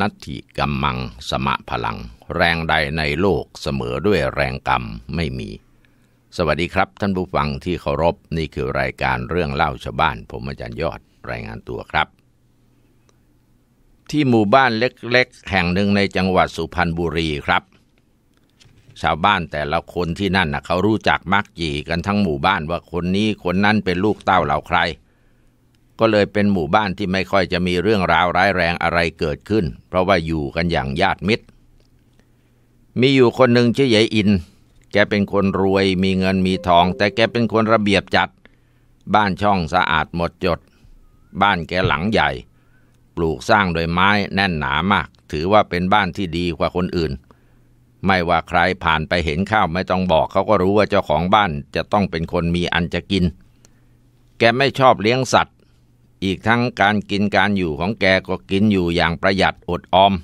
นัตถิกัมมังสมะพลัง แรงใดในโลกเสมอด้วยแรงกรรมไม่มี สวัสดีครับท่านผู้ฟังที่เคารพนี่คือรายการเรื่องเล่าชาวบ้านผมอาจารย์ยอดรายงานตัวครับ ที่หมู่บ้านเล็กๆแห่งหนึ่งในจังหวัดสุพรรณบุรีครับชาวบ้านแต่ละคนที่นั่นนะเขารู้จักมักจีกันทั้งหมู่บ้านว่าคนนี้คนนั้นเป็นลูกเต้าเหล่าใครก็เลยเป็นหมู่บ้านที่ไม่ค่อยจะมีเรื่องราวร้ายแรงอะไรเกิดขึ้น เพราะว่าอยู่กันอย่างญาติมิตร มีอยู่คนหนึ่งชื่อใหญ่อิน แกเป็นคนรวยมีเงินมีทอง แต่แกเป็นคนระเบียบจัด บ้านช่องสะอาดหมดจด บ้านแกหลังใหญ่ ปลูกสร้างโดยไม้แน่นหนามาก ถือว่าเป็นบ้านที่ดีกว่าคนอื่น ไม่ว่าใครผ่านไปเห็นข้าวไม่ต้องบอก เขาก็รู้ว่าเจ้าของบ้านจะต้องเป็นคนมีอันจะกิน แกไม่ชอบเลี้ยงสัตวอีกทั้งการกินการอยู่ของแกก็กินอยู่อย่างประหยัดอดออม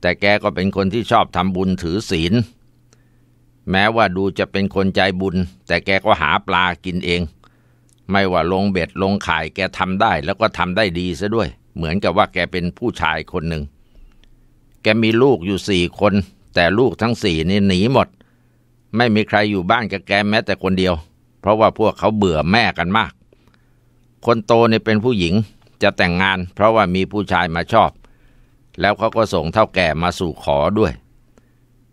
แต่แกก็เป็นคนที่ชอบทำบุญถือศีล แม้ว่าดูจะเป็นคนใจบุญแต่แกก็หาปลากินเอง ไม่ว่าลงเบ็ดลงข่ายแกทำได้แล้วก็ทำได้ดีซะด้วย เหมือนกับว่าแกเป็นผู้ชายคนหนึ่ง แกมีลูกอยู่สี่คนแต่ลูกทั้งสี่นี่หนีหมด ไม่มีใครอยู่บ้านกับแกแม้แต่คนเดียว เพราะว่าพวกเขาเบื่อแม่กันมากคนโตเนี่ยเป็นผู้หญิงจะแต่งงานเพราะว่ามีผู้ชายมาชอบ แล้วเขาก็ส่งเท่าแก่มาสู่ขอด้วย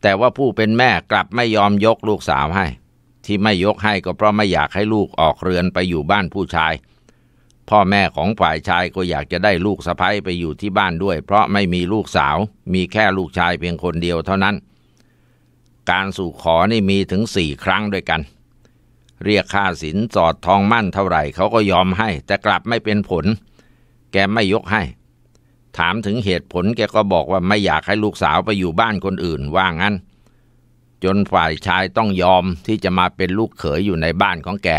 แต่ว่าผู้เป็นแม่กลับไม่ยอมยกลูกสาวให้ ที่ไม่ยกให้ก็เพราะไม่อยากให้ลูกออกเรือนไปอยู่บ้านผู้ชาย พ่อแม่ของฝ่ายชายก็อยากจะได้ลูกสะใภ้ไปอยู่ที่บ้านด้วย เพราะไม่มีลูกสาวมีแค่ลูกชายเพียงคนเดียวเท่านั้น การสู่ขอนี่มีถึงสี่ครั้งด้วยกันเรียกค่าสินสอดทองมั่นเท่าไหร่เขาก็ยอมให้ แต่กลับไม่เป็นผล แกไม่ยกให้ ถามถึงเหตุผลแกก็บอกว่าไม่อยากให้ลูกสาวไปอยู่บ้านคนอื่นว่างั้น จนฝ่ายชายต้องยอมที่จะมาเป็นลูกเขยอยู่ในบ้านของแก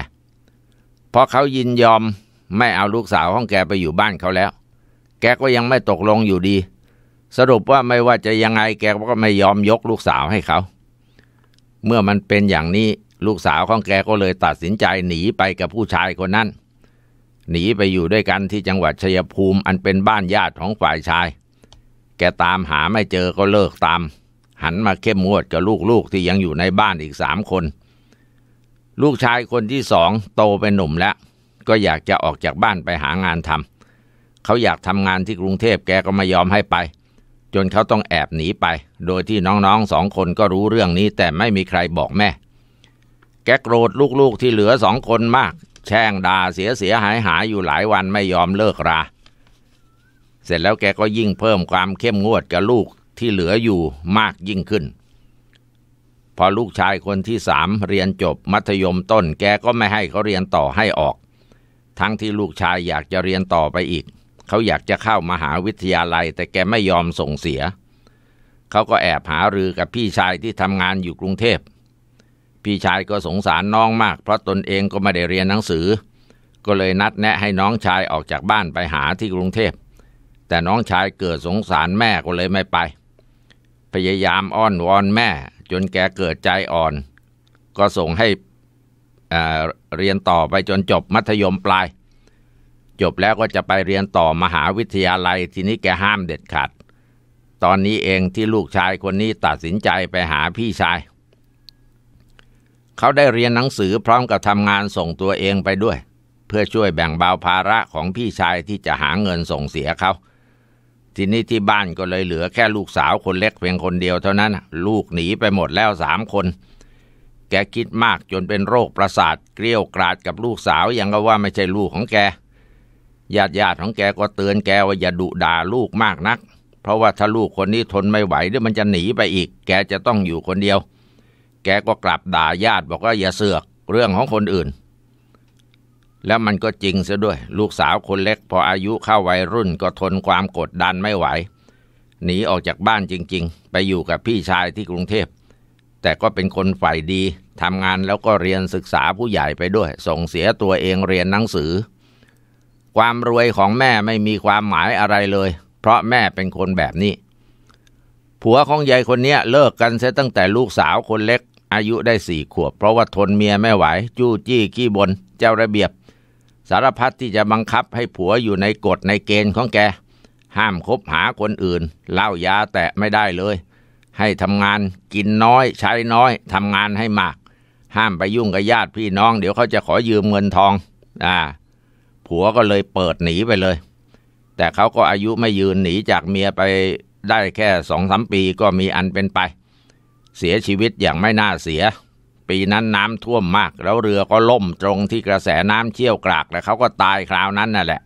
พอเขายินยอมไม่เอาลูกสาวของแกไปอยู่บ้านเขาแล้ว แกก็ยังไม่ตกลงอยู่ดี สรุปว่าไม่ว่าจะยังไง แกก็ไม่ยอมยกลูกสาวให้เขาเมื่อมันเป็นอย่างนี้ลูกสาวของแกก็เลยตัดสินใจหนีไปกับผู้ชายคนนั้น หนีไปอยู่ด้วยกันที่จังหวัดชัยภูมิอันเป็นบ้านญาติของฝ่ายชาย แกตามหาไม่เจอก็เลิกตาม หันมาเข้มงวดกับลูกๆที่ยังอยู่ในบ้านอีกสามคน ลูกชายคนที่สองโตเป็นหนุ่มแล้ว ก็อยากจะออกจากบ้านไปหางานทำ เขาอยากทำงานที่กรุงเทพแกก็ไม่ยอมให้ไป จนเขาต้องแอบหนีไป โดยที่น้องๆสองคนก็รู้เรื่องนี้แต่ไม่มีใครบอกแม่แกโกรธลูกๆที่เหลือสองคนมาก แช่งด่าเสียเสียหายหายอยู่หลายวันไม่ยอมเลิกรา เสร็จแล้วแกก็ยิ่งเพิ่มความเข้มงวดกับลูกที่เหลืออยู่มากยิ่งขึ้น พอลูกชายคนที่สามเรียนจบมัธยมต้นแกก็ไม่ให้เขาเรียนต่อให้ออก ทั้งที่ลูกชายอยากจะเรียนต่อไปอีกเขาอยากจะเข้ามาหาวิทยาลัย แต่แกไม่ยอมส่งเสียเขาก็แอบหารือกับพี่ชายที่ทำงานอยู่กรุงเทพพี่ชายก็สงสารน้องมาก เพราะตนเองก็ไม่ได้เรียนหนังสือ ก็เลยนัดแนะให้น้องชายออกจากบ้านไปหาที่กรุงเทพแต่น้องชายเกิดสงสารแม่ก็เลยไม่ไป พยายามอ้อนวอนแม่จนแกเกิดใจอ่อน ก็ส่งให้เรียนต่อไปจนจบมัธยมปลาย จบแล้วก็จะไปเรียนต่อมหาวิทยาลัยทีนี้แกห้ามเด็ดขาดตอนนี้เองที่ลูกชายคนนี้ตัดสินใจไปหาพี่ชายเขาได้เรียนหนังสือพร้อมกับทำงานส่งตัวเองไปด้วย เพื่อช่วยแบ่งเบาภาระของพี่ชายที่จะหาเงินส่งเสียเขา ทีนี้ที่บ้านก็เลยเหลือแค่ลูกสาวคนเล็กเพียงคนเดียวเท่านั้น ลูกหนีไปหมดแล้วสามคน แกคิดมากจนเป็นโรคประสาทเกลี้ยกราดกับลูกสาวยังก็ว่าไม่ใช่ลูกของแกญาติญาติของแกก็เตือนแกว่าอย่าดุด่าลูกมากนัก เพราะว่าถ้าลูกคนนี้ทนไม่ไหวเดี๋ยวมันจะหนีไปอีก แกจะต้องอยู่คนเดียวแกก็กลับด่าญาติบอกว่าอย่าเสือกเรื่องของคนอื่น แล้วมันก็จริงซะด้วย ลูกสาวคนเล็กพออายุเข้าวัยรุ่นก็ทนความกดดันไม่ไหว หนีออกจากบ้านจริงๆ ไปอยู่กับพี่ชายที่กรุงเทพ แต่ก็เป็นคนฝ่ายดีทำงานแล้วก็เรียนศึกษาผู้ใหญ่ไปด้วย ส่งเสียตัวเองเรียนหนังสือ ความรวยของแม่ไม่มีความหมายอะไรเลย เพราะแม่เป็นคนแบบนี้ ผัวของยายคนนี้เลิกกันเสียตั้งแต่ลูกสาวคนเล็กอายุได้สี่ขวบเพราะว่าทนเมียไม่ไหว จู้จี้ขี้บนเจ้าระเบียบ สารพัดที่จะบังคับให้ผัวอยู่ในกฎในเกณฑ์ของแกห้ามคบหาคนอื่น เล่ายาแต่ไม่ได้เลย ให้ทำงานกินน้อยใช้น้อยทำงานให้มาก ห้ามไปยุ่งกับญาติพี่น้องเดี๋ยวเขาจะขอยืมเงินทอง อ่า ผัวก็เลยเปิดหนีไปเลย แต่เขาก็อายุไม่ยืนหนีจากเมียไปได้แค่สองสามปีก็มีอันเป็นไปเสียชีวิตอย่างไม่น่าเสีย ปีนั้นน้ำท่วมมาก แล้วเรือก็ล่มตรงที่กระแสน้ำเชี่ยวกรากแล้วเขาก็ตายคราวนั้นนั่นแหละ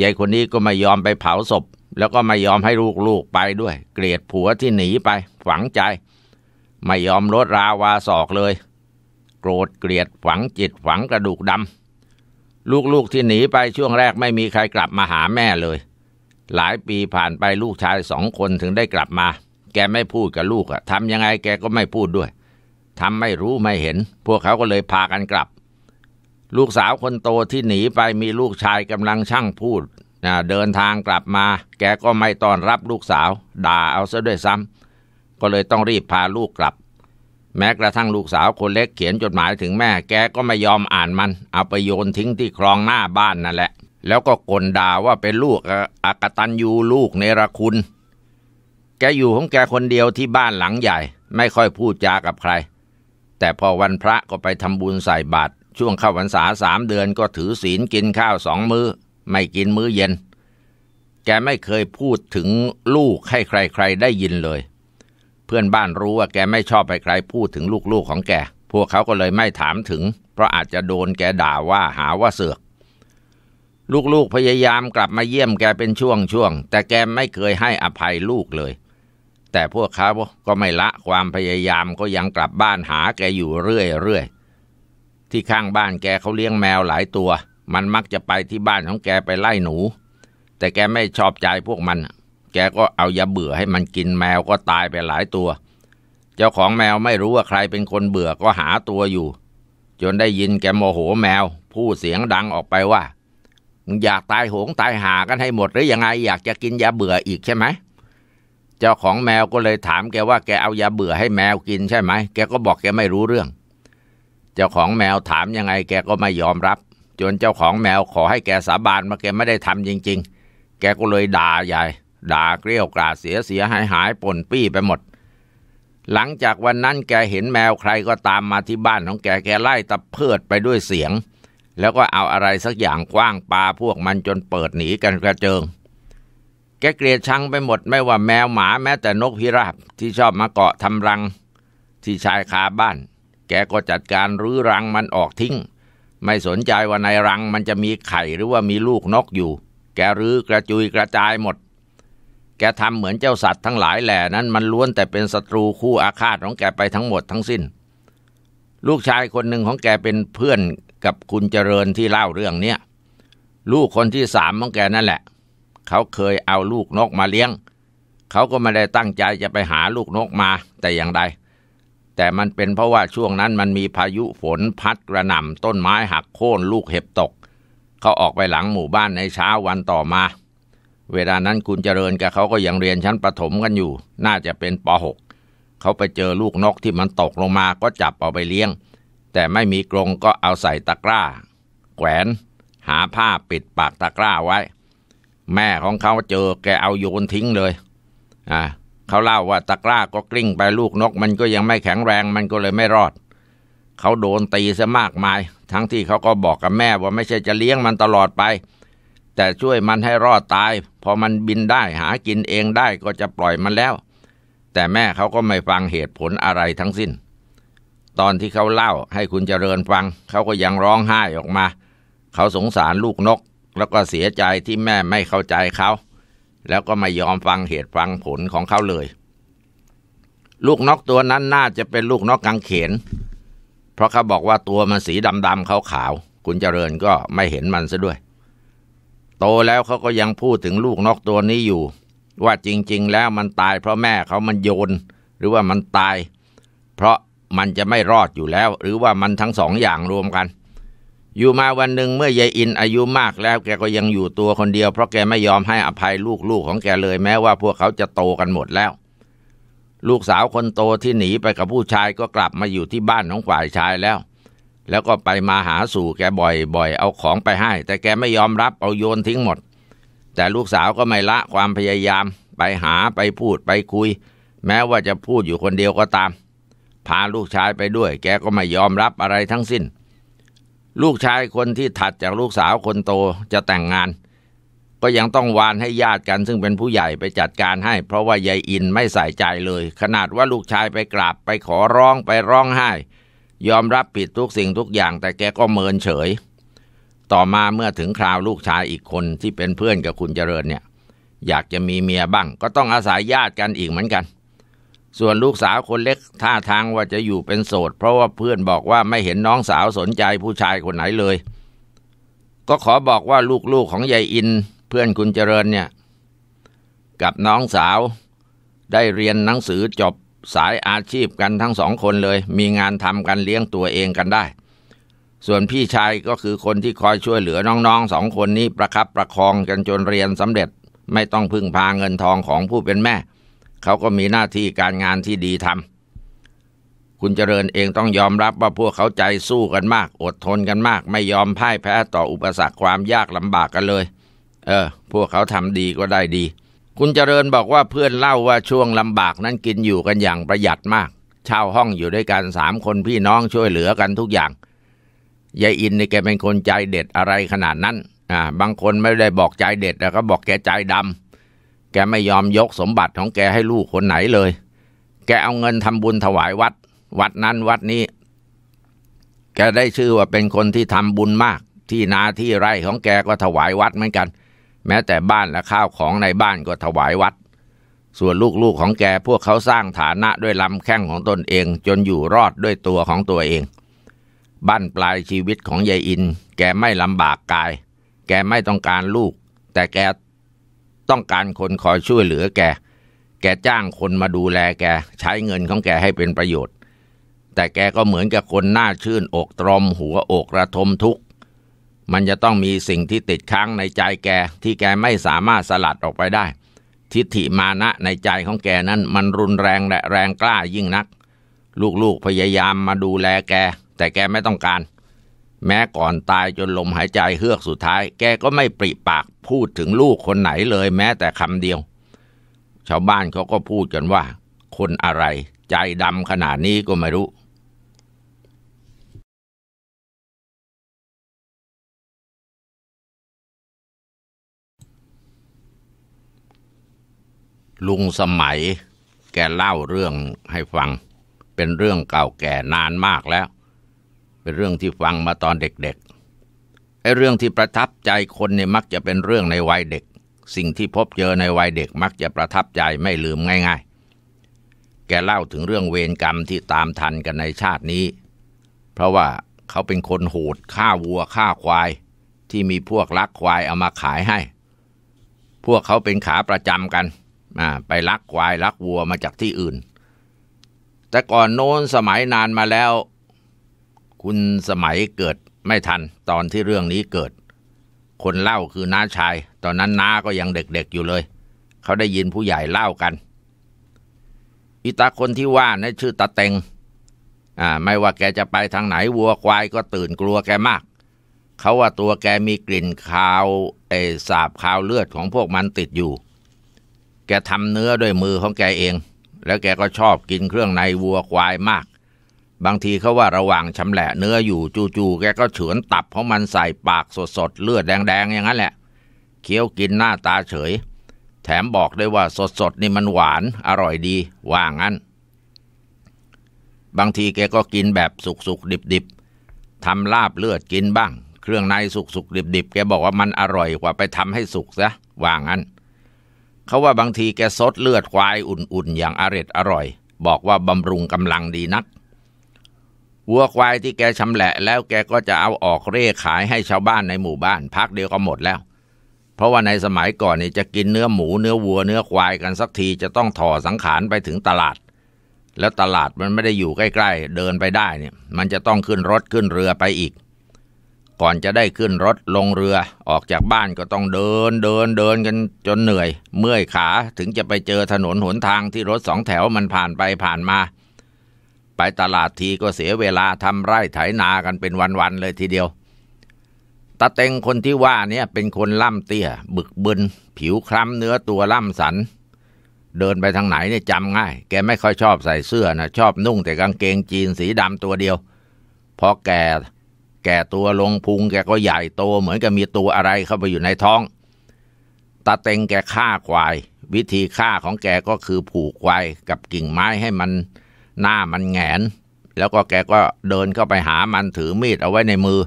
ยายคนนี้ก็ไม่ยอมไปเผาศพ แล้วก็ไม่ยอมให้ลูก ๆ ไปด้วย เกลียดผัวที่หนีไปฝังใจ ไม่ยอมลดราวาศอกเลย โกรธเกลียดฝังจิตฝังกระดูกดำลูก ๆ ที่หนีไปช่วงแรกไม่มีใครกลับมาหาแม่เลย หลายปีผ่านไปลูกชายสองคนถึงได้กลับมาแกไม่พูดกับลูกอะทำยังไงแกก็ไม่พูดด้วยทำไม่รู้ไม่เห็น พวกเขาก็เลยพากันกลับ ลูกสาวคนโตที่หนีไปมีลูกชายกำลังช่างพูดนะเดินทางกลับมา แกก็ไม่ต้อนรับลูกสาวด่าเอาซะด้วยซ้ำก็เลยต้องรีบพาลูกกลับ แม้กระทั่งลูกสาวคนเล็กเขียนจดหมายถึงแม่ แกก็ไม่ยอมอ่านมัน เอาไปโยนทิ้งที่คลองหน้าบ้านนั่นแหละ แล้วก็กลด่าว่าเป็นลูกอากตันยูลูกเนรคุณแกอยู่ของแกคนเดียวที่บ้านหลังใหญ่ ไม่ค่อยพูดจากับใครแต่พอวันพระก็ไปทำบุญใส่บาตรช่วงเข้าวันษาสามเดือนก็ถือศีลกินข้าวสองมือ้อ ไม่กินมื้อเย็น แกไม่เคยพูดถึงลูกให้ใคร ๆได้ยินเลย เพื่อนบ้านรู้ว่าแกไม่ชอบให้ใคร พูดถึงลูกๆของแกพวกเขาก็เลยไม่ถามถึง เพราะอาจจะโดนแกด่าว่าหาว่าเสือกลูกๆพยายามกลับมาเยี่ยมแกเป็นช่วงๆแต่แกไม่เคยให้อภัยลูกเลยแต่พวกเขาก็ไม่ละความพยายามก็ยังกลับบ้านหาแกอยู่เรื่อยๆที่ข้างบ้านแกเขาเลี้ยงแมวหลายตัว มันมักจะไปที่บ้านของแกไปไล่หนู แต่แกไม่ชอบใจพวกมันแกก็เอายาเบื่อให้มันกินแมวก็ตายไปหลายตัว เจ้าของแมวไม่รู้ว่าใครเป็นคนเบื่อก็หาตัวอยู่ จนได้ยินแกโมโหแมวพูดเสียงดังออกไปว่าอยากตายโหงตายหากันให้หมดหรือยังไงอยากจะกินยาเบื่ออีกใช่ไหมเจ้าของแมวก็เลยถามแกว่าแกเอายาเบื่อให้แมวกินใช่ไหม แกก็บอกแกไม่รู้เรื่อง เจ้าของแมวถามยังไง แกก็ไม่ยอมรับ จนเจ้าของแมวขอให้แกสาบานว่าแกไม่ได้ทำจริงๆ แกก็เลยด่าใหญ่ด่าเกลี้ยกล่าดเสียเสียหายหายปนปี้ไปหมด หลังจากวันนั้นแกเห็นแมวใครก็ตามมาที่บ้านของแก แกไล่ตะเพิดไปด้วยเสียง แล้วก็เอาอะไรสักอย่างกว้างปาพวกมันจนเปิดหนีกันกระเจิงแกเกลียดชังไปหมดไม่ว่าแมวหมาแม้แต่นกพิราบที่ชอบมาเกาะทำรังที่ชายคาบ้าน แกก็จัดการรื้อรังมันออกทิ้ง ไม่สนใจว่าในรังมันจะมีไข่หรือว่ามีลูกนกอยู่ แกรื้อกระจุยกระจายหมด แกทำเหมือนเจ้าสัตว์ทั้งหลายแหล่นั้น มันล้วนแต่เป็นศัตรูคู่อาฆาตของแกไปทั้งหมดทั้งสิ้น ลูกชายคนหนึ่งของแกเป็นเพื่อนกับคุณเจริญที่เล่าเรื่องเนี้ยลูกคนที่สามของแกนั่นแหละเขาเคยเอาลูกนกมาเลี้ยง เขาก็ไม่ได้ตั้งใจจะไปหาลูกนกมาแต่อย่างใด แต่มันเป็นเพราะว่าช่วงนั้นมันมีพายุฝนพัดกระหน่ำต้นไม้หักโค่นลูกเห็บตก เขาออกไปหลังหมู่บ้านในเช้าวันต่อมา เวลานั้นคุณเจริญกับเขาก็ยังเรียนชั้นประถมกันอยู่ น่าจะเป็นป .6 เขาไปเจอลูกนกที่มันตกลงมา ก็จับเอาไปเลี้ยง แต่ไม่มีกรงก็เอาใส่ตะกร้า แขวน หาผ้าปิดปากตะกร้าไว้แม่ของเขาเจอแกเอาโยนทิ้งเลย อ่าเขาเล่าว่าตะกร้าก็กลิ้งไปลูกนกมันก็ยังไม่แข็งแรงมันก็เลยไม่รอด เขาโดนตีซะมากมาย ทั้งที่เขาก็บอกกับแม่ว่าไม่ใช่จะเลี้ยงมันตลอดไป แต่ช่วยมันให้รอดตาย พอมันบินได้หากินเองได้ก็จะปล่อยมันแล้ว แต่แม่เขาก็ไม่ฟังเหตุผลอะไรทั้งสิ้น ตอนที่เขาเล่าให้คุณเจริญฟังเขาก็ยังร้องไห้ออกมา เขาสงสารลูกนกแล้วก็เสียใจที่แม่ไม่เข้าใจเขา แล้วก็ไม่ยอมฟังเหตุฟังผลของเขาเลย ลูกนกตัวนั้นน่าจะเป็นลูกนกกังเขน เพราะเขาบอกว่าตัวมันสีดำๆขาวๆคุณเจริญก็ไม่เห็นมันซะด้วย โตแล้วเขาก็ยังพูดถึงลูกนกตัวนี้อยู่ ว่าจริงๆแล้วมันตายเพราะแม่เขามันโยนหรือว่ามันตายเพราะมันจะไม่รอดอยู่แล้ว หรือว่ามันทั้งสองอย่างรวมกันอยู่มาวันหนึ่งเมื่อยายอินอายุมากแล้ว แกก็ยังอยู่ตัวคนเดียว เพราะแกไม่ยอมให้อภัยลูกๆของแกเลยแม้ว่าพวกเขาจะโตกันหมดแล้ว ลูกสาวคนโตที่หนีไปกับผู้ชายก็กลับมาอยู่ที่บ้านของฝ่ายชายแล้ว แล้วก็ไปมาหาสู่แกบ่อย ๆ เอาของไปให้แต่แกไม่ยอมรับเอาโยนทิ้งหมด แต่ลูกสาวก็ไม่ละความพยายามไปหาไปพูดไปคุย แม้ว่าจะพูดอยู่คนเดียวก็ตาม พาลูกชายไปด้วย แกก็ไม่ยอมรับอะไรทั้งสิ้นลูกชายคนที่ถัดจากลูกสาวคนโตจะแต่งงาน ก็ยังต้องวานให้ญาติกัน ซึ่งเป็นผู้ใหญ่ไปจัดการให้ เพราะว่ายายอินไม่ใส่ใจเลย ขนาดว่าลูกชายไปกราบไปขอร้องไปร้องไห้ ยอมรับผิดทุกสิ่งทุกอย่างแต่แกก็เมินเฉย ต่อมาเมื่อถึงคราวลูกชายอีกคนที่เป็นเพื่อนกับคุณเจริญเนี่ยอยากจะมีเมียบ้างก็ต้องอาศัยญาติกันอีกเหมือนกันส่วนลูกสาวคนเล็กท่าทางว่าจะอยู่เป็นโสด เพราะว่าเพื่อนบอกว่าไม่เห็นน้องสาวสนใจผู้ชายคนไหนเลย ก็ขอบอกว่าลูกๆ ของยายอินเพื่อนคุณเจริญเนี่ยกับน้องสาวได้เรียนหนังสือจบสายอาชีพกันทั้งสองคนเลย มีงานทำกันเลี้ยงตัวเองกันได้ ส่วนพี่ชายก็คือคนที่คอยช่วยเหลือน้องๆสองคนนี้ประครับประคองกันจนเรียนสำเร็จไม่ต้องพึ่งพาเงินทองของผู้เป็นแม่เขาก็มีหน้าที่การงานที่ดีทำคุณเจริญเองต้องยอมรับว่าพวกเขาใจสู้กันมาก อดทนกันมาก ไม่ยอมพ่ายแพ้ต่ออุปสรรคความยากลำบากกันเลย เออ พวกเขาทำดีก็ได้ดี คุณเจริญบอกว่าเพื่อนเล่าว่าช่วงลำบากนั้นกินอยู่กันอย่างประหยัดมาก เช่าห้องอยู่ด้วยกันสามคนพี่น้องช่วยเหลือกันทุกอย่างยายอินนี่แกเป็นคนใจเด็ดอะไรขนาดนั้นอ่าบางคนไม่ได้บอกใจเด็ดแต่ก็บอกแกใจดำแกไม่ยอมยกสมบัติของแกให้ลูกคนไหนเลย แกเอาเงินทำบุญถวายวัด วัดนั้นวัดนี้ แกได้ชื่อว่าเป็นคนที่ทำบุญมาก ที่นาที่ไร่ของแกก็ถวายวัดเหมือนกัน แม้แต่บ้านและข้าวของในบ้านก็ถวายวัด ส่วนลูกๆของแกพวกเขาสร้างฐานะด้วยลำแข้งของตนเองจนอยู่รอดด้วยตัวของตัวเอง บ้านปลายชีวิตของยายอิน แกไม่ลำบากกาย แกไม่ต้องการลูก แต่แกต้องการคนคอยช่วยเหลือแก แกจ้างคนมาดูแลแก ใช้เงินของแกให้เป็นประโยชน์ แต่แกก็เหมือนกับคนหน้าชื่น อกตรมหัวอกระทมทุกข์ มันจะต้องมีสิ่งที่ติดค้างในใจแกที่แกไม่สามารถสลัดออกไปได้ ทิฏฐิมานะในใจของแกนั้นมันรุนแรงและแรงกล้ายิ่งนัก ลูกๆพยายามมาดูแลแก แต่แกไม่ต้องการแม้ก่อนตายจนลมหายใจเฮือกสุดท้ายแกก็ไม่ปริปากพูดถึงลูกคนไหนเลยแม้แต่คำเดียว ชาวบ้านเขาก็พูดกันว่าคนอะไรใจดำขนาดนี้ก็ไม่รู้ ลุงสมัยแกเล่าเรื่องให้ฟังเป็นเรื่องเก่าแก่นานมากแล้วเ็นเรื่องที่ฟังมาตอนเด็กๆ ไอ้เรื่องที่ประทับใจคนเนี่ยมักจะเป็นเรื่องในวัยเด็ก สิ่งที่พบเจอในวัยเด็กมักจะประทับใจไม่ลืมง่าย ๆ แกเล่าถึงเรื่องเวรกรรมที่ตามทันกันในชาตินี้ เพราะว่าเขาเป็นคนโหดฆ่าวัวฆ่าควาย ที่มีพวกลักควายเอามาขายให้ พวกเขาเป็นขาประจำกันไปลักควายลักวัวมาจากที่อื่น แต่ก่อนโน้นสมัยนานมาแล้วคุณสมัยเกิดไม่ทันตอนที่เรื่องนี้เกิด คนเล่าคือน้าชายตอนนั้นน้าก็ยังเด็กๆอยู่เลย เขาได้ยินผู้ใหญ่เล่ากันอีตาคนที่ว่านะชื่อตาเต็งอ่าไม่ว่าแกจะไปทางไหนวัวควาย ก็ตื่นกลัวแกมาก เขาว่าตัวแกมีกลิ่นคาวไอสาบคาวเลือดของพวกมันติดอยู่ แกทำเนื้อด้วยมือของแกเอง แล้วแกก็ชอบกินเครื่องในวัวควายมากบางทีเขาว่าระหว่างชำแหละเนื้ออยู่จู่ๆแกก็เฉือนตับเพราะมันใส่ปากสด ๆ เลือดแดงๆ อย่างนั้นแหละเคี้ยวกินหน้าตาเฉย แถมบอกได้ว่าสดๆนี่มันหวานอร่อยดี ว่างั้น บางทีแกก็กินแบบสุกๆดิบๆทำลาบเลือดกินบ้าง เครื่องในสุกๆดิบๆแกบอกว่ามันอร่อยกว่าไปทำให้สุกซะว่างั้นเขาว่าบางทีแกซดเลือดควายอุ่นๆอย่างอร็ดอร่อย บอกว่าบำรุงกำลังดีนักวัวควายที่แกชำแหละแล้วแกก็จะเอาออกเร่ขายให้ชาวบ้านในหมู่บ้านพักเดียวก็หมดแล้ว เพราะว่าในสมัยก่อนนี่จะกินเนื้อหมูเนื้อวัวเนื้อควายกันสักทีจะต้องถอสังขารไปถึงตลาด แล้วตลาดมันไม่ได้อยู่ใกล้ ๆ เดินไปได้เนี่ยมันจะต้องขึ้นรถขึ้นเรือไปอีก ก่อนจะได้ขึ้นรถลงเรือออกจากบ้านก็ต้องเดินเดินเดินกันจนเหนื่อย เมื่อยขาถึงจะไปเจอถนนหนทางที่รถสองแถวมันผ่านไปผ่านมาไปตลาดทีก็เสียเวลาทำไร่ไถนากันเป็นวัน ๆ เลยทีเดียว ตาเต็งคนที่ว่าเนี่ยเป็นคนล่ำเตี้ย บึกบึน ผิวคล้ำเนื้อตัวล่ำสัน เดินไปทางไหนเนี่ยจำง่าย แกไม่ค่อยชอบใส่เสื้อนะชอบนุ่งแต่กางเกงจีนสีดำตัวเดียวพอแก แกตัวลงพุงแกก็ใหญ่โต เหมือนกับมีตัวอะไรเข้าไปอยู่ในท้องตาเต็งแกฆ่าควาย วิธีฆ่าของแกก็คือผูกควายกับกิ่งไม้ให้มันหน้ามันแงน แล้วก็แกก็เดินเข้าไปหามันถือมีดเอาไว้ในมือ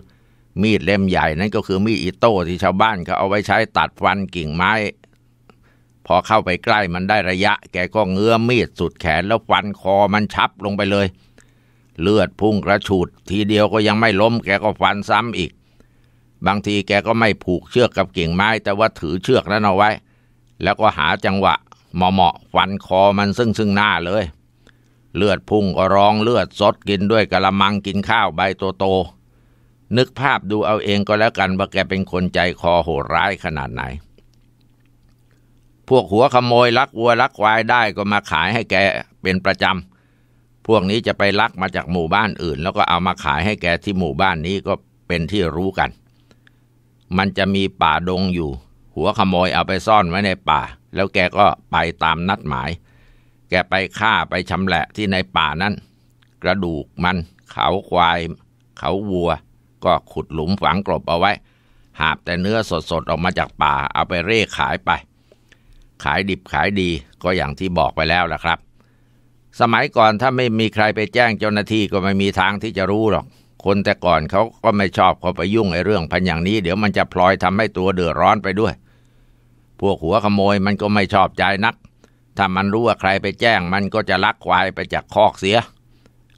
มีดเล่มใหญ่ นั่นก็คือมีดอิโต้ที่ชาวบ้านเขาเอาไว้ใช้ตัดฟันกิ่งไม้ พอเข้าไปใกล้มันได้ระยะ แกก็เงื้อมีดสุดแขนแล้วฟันคอมันชับลงไปเลย เลือดพุ่งกระฉูดทีเดียวก็ยังไม่ล้มแกก็ฟันซ้ำอีก บางทีแกก็ไม่ผูกเชือกกับกิ่งไม้ แต่ว่าถือเชือกนั้นเอาไว้ แล้วก็หาจังหวะ เหมาะๆฟันคอมันซึ่งซึ่งหน้าเลยเลือดพุ่งก็ร้องเลือดสดกินด้วยกระมังกินข้าวใบโตโต นึกภาพดูเอาเองก็แล้วกันว่าแกเป็นคนใจคอโหดร้ายขนาดไหน พวกหัวขโมยลัก วัวลักควายได้ก็มาขายให้แกเป็นประจำพวกนี้จะไปลักมาจากหมู่บ้านอื่น แล้วก็เอามาขายให้แกที่หมู่บ้านนี้ก็เป็นที่รู้กัน มันจะมีป่าดงอยู่หัวขโมยเอาไปซ่อนไว้ในป่า แล้วแกก็ไปตามนัดหมายแกไปฆ่าไปชำแหละที่ในป่านั้นกระดูกมัน เขาควาย เขาวัว ก็ขุดหลุมฝังกลบเอาไว้ หาบแต่เนื้อสดๆออกมาจากป่า เอาไปเร่ขายไป ขายดิบขายดีก็อย่างที่บอกไปแล้วล่ะครับ สมัยก่อนถ้าไม่มีใครไปแจ้งเจ้าหน้าที่ก็ไม่มีทางที่จะรู้หรอก คนแต่ก่อนเขาก็ไม่ชอบเขาไปยุ่งไอ้เรื่อง พันอย่างนี้ เดี๋ยวมันจะพลอยทำให้ตัวเดือดร้อนไปด้วย พวกหัวขโมยมันก็ไม่ชอบใจนักถ้ามันรู้ว่าใครไปแจ้งมันก็จะลักควายไปจากคอกเสีย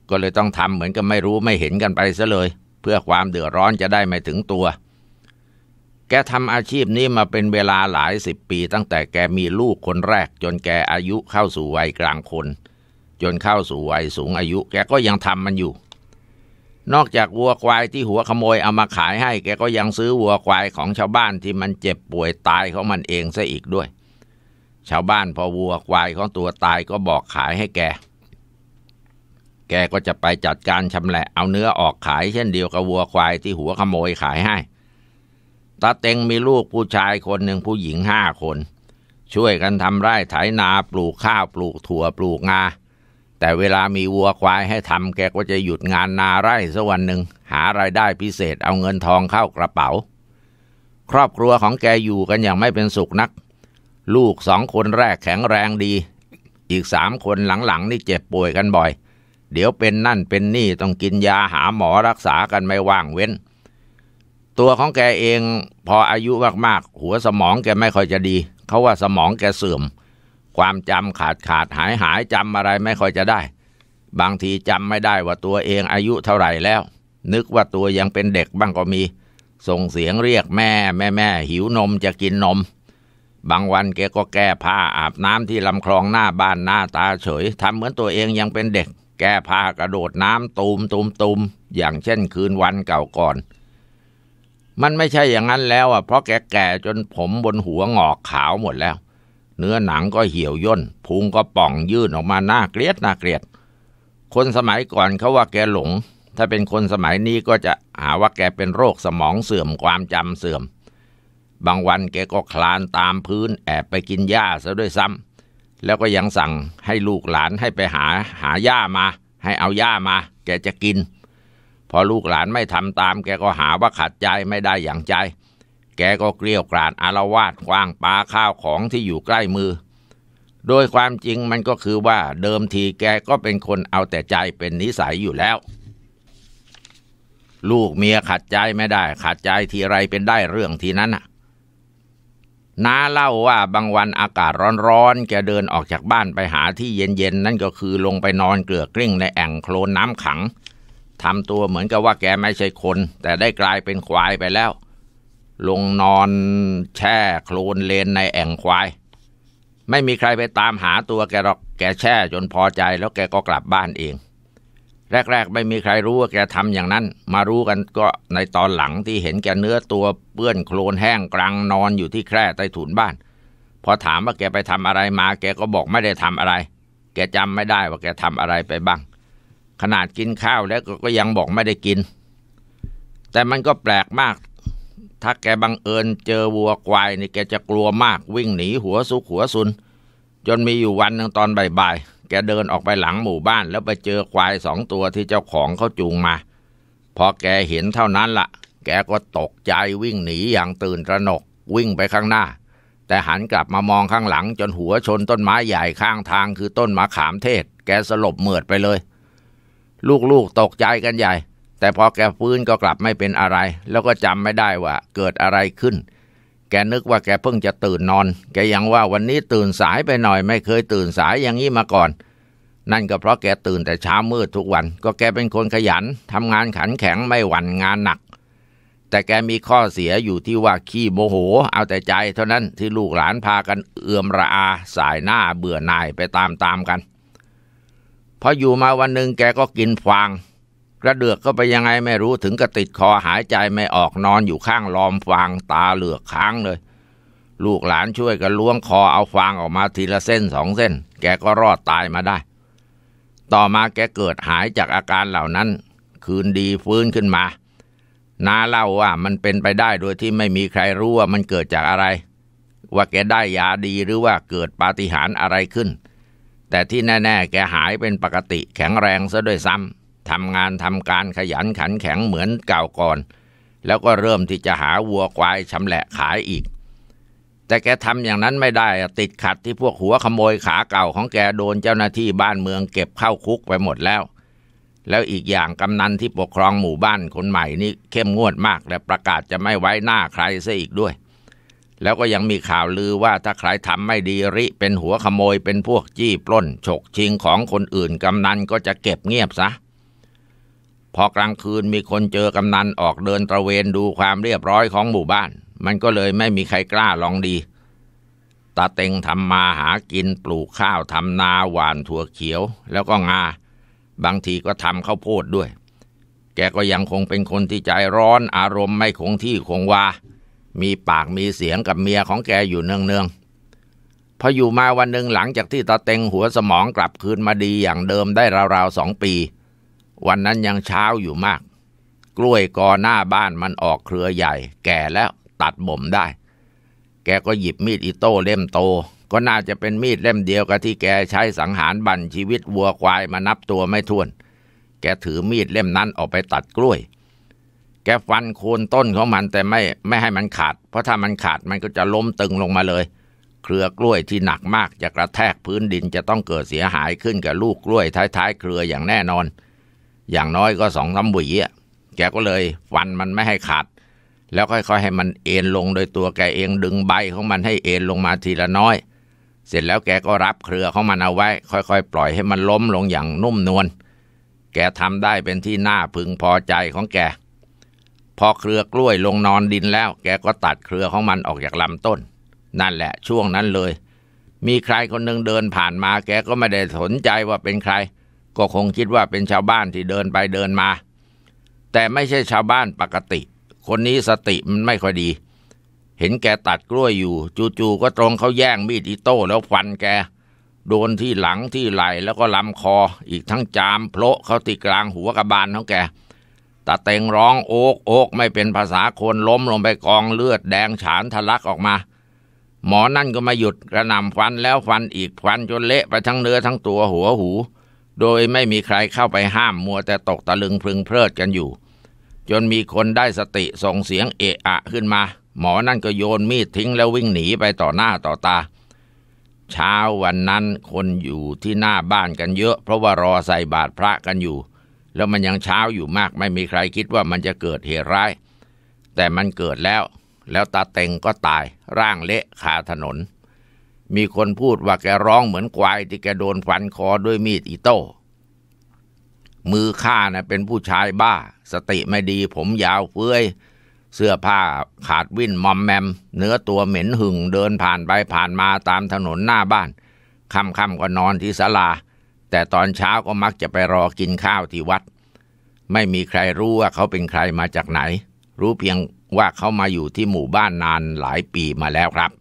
ก็เลยต้องทำเหมือนกับไม่รู้ไม่เห็นกันไปซะเลย เพื่อความเดือดร้อนจะได้ไม่ถึงตัว แกทำอาชีพนี้มาเป็นเวลาหลายสิบปีตั้งแต่แกมีลูกคนแรกจนแกอายุเข้าสู่วัยกลางคน จนเข้าสู่วัยสูงอายุ แกก็ยังทำมันอยู่ นอกจากวัวควายที่หัวขโมยเอามาขายให้แกก็ยังซื้อวัวควายของชาวบ้านที่มันเจ็บป่วยตายของมันเองซะอีกด้วยชาวบ้านพอวัวควายของตัวตายก็บอกขายให้แก แกก็จะไปจัดการชำแหละ เอาเนื้อออกขายเช่นเดียวกับวัวควายที่หัวขโมยขายให้ ตาเต็งมีลูกผู้ชายคนหนึ่งผู้หญิงห้าคน ช่วยกันทำไร่ไถนาปลูกข้าวปลูกถั่วปลูกงาแต่เวลามีวัวควายให้ทำแกก็จะหยุดงานนาไร่สักวันหนึ่งหาไรายได้พิเศษเอาเงินทองเข้ากระเป๋า ครอบครัวของแกอยู่กันอย่างไม่เป็นสุขนักลูกสองคนแรกแข็งแรงดี อีกสามคนหลังๆนี่เจ็บป่วยกันบ่อย เดี๋ยวเป็นนั่นเป็นนี่ต้องกินยาหาหมอรักษากันไม่ว่างเว้น ตัวของแกเองพออายุมาก ๆ หัวสมองแกไม่ค่อยจะดี เขาว่าสมองแกเสื่อม ความจำขาดขาดหายหายจำอะไรไม่ค่อยจะได้ บางทีจำไม่ได้ว่าตัวเองอายุเท่าไหร่แล้ว นึกว่าตัวยังเป็นเด็กบ้างก็มี ส่งเสียงเรียกแม่ แม่แม่หิวนมจะกินนมบางวันแกก็แก้ผ้าอาบน้ำที่ลำคลองหน้าบ้านหน้าตาเฉยทำเหมือนตัวเองยังเป็นเด็ก แก้ผ้ากระโดดน้ำตูมตูมตูม อย่างเช่นคืนวันเก่าก่อน มันไม่ใช่อย่างนั้นแล้วอ่ะเพราะแกแก่จนผมบนหัวงอกขาวหมดแล้ว เนื้อหนังก็เหี่ยวย่นพุงก็ป่องยื่นออกมาหน้าเกลียดหน้าเกลียด คนสมัยก่อนเขาว่าแกหลง ถ้าเป็นคนสมัยนี้ก็จะหาว่าแกเป็นโรคสมองเสื่อมความจำเสื่อมบางวันแกก็คลานตามพื้นแอบไปกินหญ้าซะด้วยซ้ำแล้วก็ยังสั่งให้ลูกหลานให้ไปหาหาหญ้ามา ให้เอาหญ้ามา แกจะกิน พอลูกหลานไม่ทำตาม แกก็หาว่าขัดใจไม่ได้อย่างใจ แกก็เกลี้ยกล่อมอารวาสคว้างปลาข้าวของที่อยู่ใกล้มือ โดยความจริงมันก็คือว่าเดิมทีแกก็เป็นคนเอาแต่ใจเป็นนิสัยอยู่แล้ว ลูกเมียขัดใจไม่ได้ ขัดใจทีไรเป็นได้เรื่องทีนั้นน่ะน้าเล่าว่าบางวันอากาศร้อนๆ แกเดินออกจากบ้านไปหาที่เย็นๆนั่นก็คือลงไปนอนเกลือกกลิ้งในแอ่งโคลนน้ำขังทำตัวเหมือนกับว่าแกไม่ใช่คน แต่ได้กลายเป็นควายไปแล้ว ลงนอนแช่โคลนเลนในแอ่งควายไม่มีใครไปตามหาตัวแกหรอกแกแช่จนพอใจแล้วแกก็กลับบ้านเองแรกๆไม่มีใครรู้ว่าแกทำอย่างนั้น มารู้กันก็ในตอนหลังที่เห็นแกเนื้อตัวเปื้อนโคลนแห้งกลางนอนอยู่ที่แคร่ใต้ถุนบ้าน พอถามว่าแกไปทำอะไรมาแกก็บอกไม่ได้ทำอะไร แกจำไม่ได้ว่าแกทำอะไรไปบ้าง ขนาดกินข้าวแล้วก็ยังบอกไม่ได้กิน แต่มันก็แปลกมาก ถ้าแกบังเอิญเจอวัวควายนี่แกจะกลัวมาก วิ่งหนีหัวซุกหัวซุน จนมีอยู่วันหนึ่งตอนบ่ายๆแกเดินออกไปหลังหมู่บ้านแล้วไปเจอควายสองตัวที่เจ้าของเขาจูงมา พอแกเห็นเท่านั้นละ่ะแกก็ตกใจวิ่งหนีอย่างตื่นตระหนกวิ่งไปข้างหน้า แต่หันกลับมามองข้างหลังจนหัวชนต้นไม้ใหญ่ข้างทางคือต้นมะขามเทศ แกสลบเหมือดไปเลย ลูกๆตกใจกันใหญ่แต่พอแกฟื้นก็กลับไม่เป็นอะไรแล้วก็จำไม่ได้ว่าเกิดอะไรขึ้นแกนึกว่าแกเพิ่งจะตื่นนอน แกยังว่าวันนี้ตื่นสายไปหน่อยไม่เคยตื่นสายอย่างนี้มาก่อน นั่นก็เพราะแกตื่นแต่เช้ามืดทุกวัน ก็แกเป็นคนขยันทำงานขันแข็งไม่หวั่นงานหนัก แต่แกมีข้อเสียอยู่ที่ว่าขี้โมโห เอาแต่ใจ เท่านั้นที่ลูกหลานพากันเอื่อมระอาสายหน้าเบื่อหน่ายไปตามๆกัน พออยู่มาวันหนึ่งแกก็กินฟางกระเดือกก็ไปยังไงไม่รู้ถึงกระติดคอหายใจไม่ออกนอนอยู่ข้างลอมฟางตาเหลือกค้างเลยลูกหลานช่วยกันล้วงคอเอาฟางออกมาทีละเส้นสองเส้น แกก็รอดตายมาได้ ต่อมาแกเกิดหายจากอาการเหล่านั้น คืนดีฟื้นขึ้นมานาเล่าว่ามันเป็นไปได้โดยที่ไม่มีใครรู้ว่ามันเกิดจากอะไร ว่าแกได้ยาดีหรือว่าเกิดปาฏิหาริย์อะไรขึ้น แต่ที่แน่ ๆ แกหายเป็นปกติแข็งแรงซะด้วยซ้ำทำงานทำการขยันขันแข็งเหมือนเก่าก่อน แล้วก็เริ่มที่จะหาวัวควายชำแหละขายอีก แต่แกทำอย่างนั้นไม่ได้ ติดขัดที่พวกหัวขโมยขาเก่าของแกโดนเจ้าหน้าที่บ้านเมืองเก็บเข้าคุกไปหมดแล้ว แล้วอีกอย่างกำนันที่ปกครองหมู่บ้านคนใหม่นี่เข้มงวดมาก และประกาศจะไม่ไว้หน้าใครซะอีกด้วย แล้วก็ยังมีข่าวลือว่าถ้าใครทำไม่ดีริเป็นหัวขโมยเป็นพวกจี้ปล้นฉกชิงของคนอื่นกำนันก็จะเก็บเงียบซะพอกลางคืนมีคนเจอกำนันออกเดินตระเวนดูความเรียบร้อยของหมู่บ้าน มันก็เลยไม่มีใครกล้าลองดีตาเต็งทำมาหากินปลูกข้าวทำนาหว่านถั่วเขียวแล้วก็งาบางทีก็ทำข้าวโพดด้วย แกก็ยังคงเป็นคนที่ใจร้อนอารมณ์ไม่คงที่คงวามีปากมีเสียงกับเมียของแกอยู่เนืองๆพออยู่มาวันหนึ่งหลังจากที่ตาเต็งหัวสมองกลับคืนมาดีอย่างเดิมได้ราวๆสองปีวันนั้นยังเช้าอยู่มาก กล้วยกอหน้าบ้านมันออกเครือใหญ่แก่แล้วตัดบ่มได้ แกก็หยิบมีดอิโต้เล่มโต ก็น่าจะเป็นมีดเล่มเดียวกับที่แกใช้สังหารบันชีวิตวัวควายมานับตัวไม่ถ้วน แกถือมีดเล่มนั้นออกไปตัดกล้วย แกฟันโคนต้นของมันแต่ไม่ ไม่ให้มันขาด เพราะถ้ามันขาดมันก็จะล้มตึงลงมาเลย เครือกล้วยที่หนักมากจะกระแทกพื้นดินจะต้องเกิดเสียหายขึ้นกับลูกกล้วยท้ายๆเครืออย่างแน่นอนอย่างน้อยก็สองสาหวีอ่ะแกก็เลยฟันมันไม่ให้ขาด แล้วค่อยๆให้มันเอ็นลงโดยตัวแกเองดึงใบของมันให้เอ็นลงมาทีละน้อย เสร็จแล้วแกก็รับเครือของมันเอาไว้ ค่อยๆปล่อยให้มันล้มลงอย่างนุ่มนวลแกทำได้เป็นที่น่าพึงพอใจของแก พอเครือกล้วยลงนอนดินแล้ว แกก็ตัดเครือของมันออกจากลำต้น นั่นแหละช่วงนั้นเลย มีใครคนหนึ่งเดินผ่านมา แกก็ไม่ได้สนใจว่าเป็นใครก็คงคิดว่าเป็นชาวบ้านที่เดินไปเดินมา แต่ไม่ใช่ชาวบ้านปกติคนนี้สติมันไม่ค่อยดี เห็นแกตัดกล้วยอยู่จู่ๆก็ตรงเขาแย่งมีดอิโต้แล้วฟันแกโดนที่หลังที่ไหลแล้วก็ลำคออีกทั้งจามโผล่เขาติกลางหัวกระบาลของแกตาเต็งร้องโอกโอกไม่เป็นภาษาคนล้มลงไปกองเลือดแดงฉานทะลักออกมา หมอนั่นก็มาหยุดกระหน่ำฟันแล้วฟันอีกฟันจนเละไปทั้งเนื้อทั้งตัวหัวหูโดยไม่มีใครเข้าไปห้ามมัวแต่ตกตะลึงพึงเพลิดกันอยู่ จนมีคนได้สติส่งเสียงเอะอะขึ้นมา หมอนั่นก็โยนมีดทิ้งแล้ววิ่งหนีไปต่อหน้าต่อตา เช้าวันนั้นคนอยู่ที่หน้าบ้านกันเยอะเพราะว่ารอใส่บาตรพระกันอยู่ แล้วมันยังเช้าอยู่มากไม่มีใครคิดว่ามันจะเกิดเหตุร้ายแต่มันเกิดแล้ว แล้วตาเต็งก็ตายร่างเละคาถนนมีคนพูดว่าแกร้องเหมือนควายที่แกโดนฟันคอด้วยมีดอิโต้ มือข้านะ่ะเป็นผู้ชายบ้า สติไม่ดีผมยาวเฟื้อยเสื้อผ้าขาดวิ่นมอมแมม เนื้อตัวเหม็นหึ่งเดินผ่านไป ผ่านมาตามถนนหน้าบ้านค่ำๆก็นอนที่ศาลา แต่ตอนเช้าก็มักจะไปรอกินข้าวที่วัด ไม่มีใครรู้ว่าเขาเป็นใครมาจากไหน รู้เพียงว่าเขามาอยู่ที่หมู่บ้านนานหลายปีมาแล้วครับ